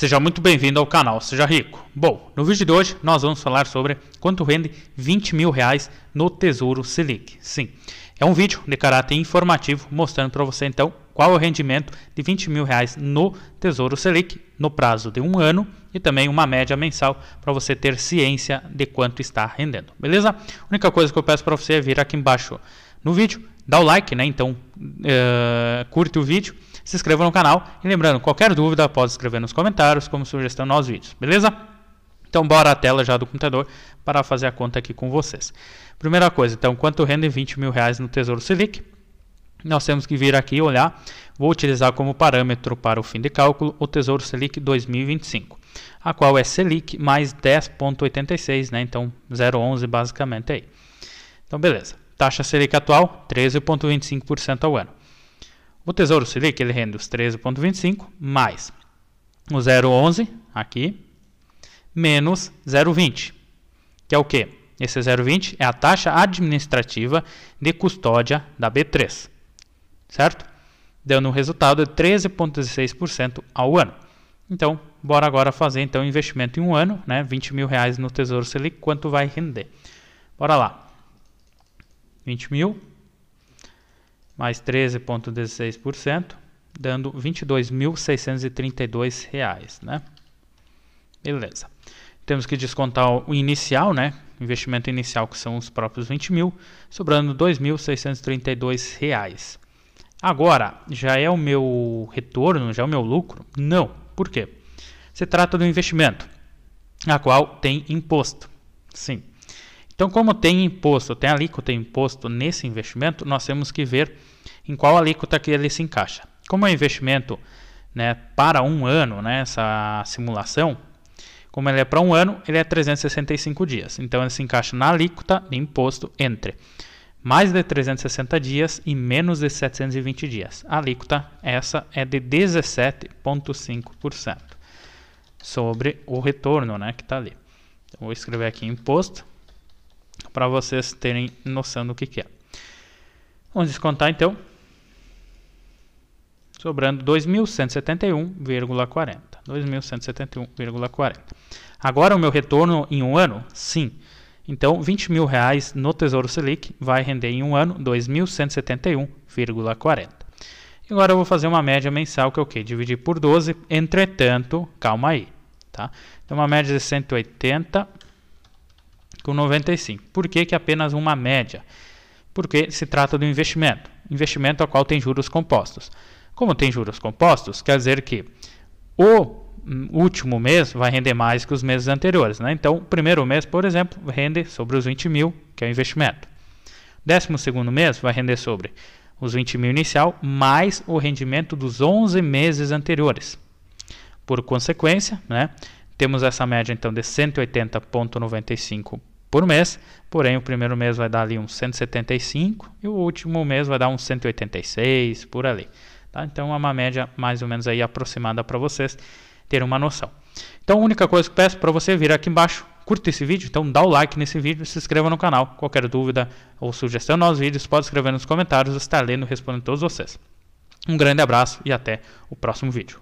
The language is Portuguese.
Seja muito bem-vindo ao canal Seja Rico. Bom, no vídeo de hoje nós vamos falar sobre quanto rende 20 mil reais no Tesouro Selic. Sim, é um vídeo de caráter informativo mostrando para você então qual é o rendimento de 20 mil reais no Tesouro Selic no prazo de um ano e também uma média mensal para você ter ciência de quanto está rendendo, beleza? A única coisa que eu peço para você é vir aqui embaixo no vídeo, dá o like, né? Então, uh, curte o vídeo, se inscreva no canal e lembrando, qualquer dúvida pode escrever nos comentários como sugestão nos vídeos, beleza? Então, bora a tela já do computador para fazer a conta aqui com vocês. Primeira coisa, então, quanto rende 20 mil reais no Tesouro Selic? Nós temos que vir aqui e olhar, vou utilizar como parâmetro para o fim de cálculo o Tesouro Selic 2025, a qual é Selic mais 10.86, né? Então, 0,11 basicamente aí. Então, beleza. Taxa Selic atual, 13,25% ao ano. O Tesouro Selic ele rende os 13,25 mais o 0,11 aqui, menos 0,20, que é o que? Esse 0,20 é a taxa administrativa de custódia da B3, certo? Dando um resultado de 13,16% ao ano. Então, bora agora fazer então investimento em um ano, né? 20 mil reais no Tesouro Selic, quanto vai render? Bora lá. 20 mil, mais 13,16%, dando R$ 22.632, né? Beleza. Temos que descontar o inicial, né? Investimento inicial, que são os próprios 20 mil, sobrando R$ 2.632. Agora, já é o meu retorno, já é o meu lucro? Não. Por quê? Se trata do investimento, a qual tem imposto. Sim. Então, como tem imposto, tem alíquota imposto nesse investimento, nós temos que ver em qual alíquota que ele se encaixa. Como é um investimento né, para um ano, né, essa simulação, como ele é para um ano, ele é 365 dias. Então, ele se encaixa na alíquota de imposto entre mais de 360 dias e menos de 720 dias. A alíquota essa é de 17,5% sobre o retorno né, que está ali. Então, vou escrever aqui imposto para vocês terem noção do que, que é. Vamos descontar então, sobrando 2.171,40. 2.171,40. Agora o meu retorno em um ano? Sim. Então, 20 mil reais no Tesouro Selic vai render em um ano 2.171,40. Agora eu vou fazer uma média mensal que é o que Dividir por 12. Entretanto, calma aí. Tá? Então, uma média de 180 95. Por que, que apenas uma média? Porque se trata de um investimento, investimento ao qual tem juros compostos. Como tem juros compostos, quer dizer que o hum, último mês vai render mais que os meses anteriores. Né? Então, o primeiro mês, por exemplo, rende sobre os 20 mil, que é o investimento. Décimo segundo mês vai render sobre os 20 mil inicial, mais o rendimento dos 11 meses anteriores. Por consequência, né, temos essa média então de 180,95 por mês. Porém, o primeiro mês vai dar ali uns 175 e o último mês vai dar uns 186 por ali. Tá? Então, é uma média mais ou menos aí aproximada para vocês terem uma noção. Então, a única coisa que peço para você é vir aqui embaixo, curta esse vídeo, então dá o like nesse vídeo, se inscreva no canal. Qualquer dúvida ou sugestão nos vídeos, pode escrever nos comentários, eu estarei lendo respondendo todos vocês. Um grande abraço e até o próximo vídeo.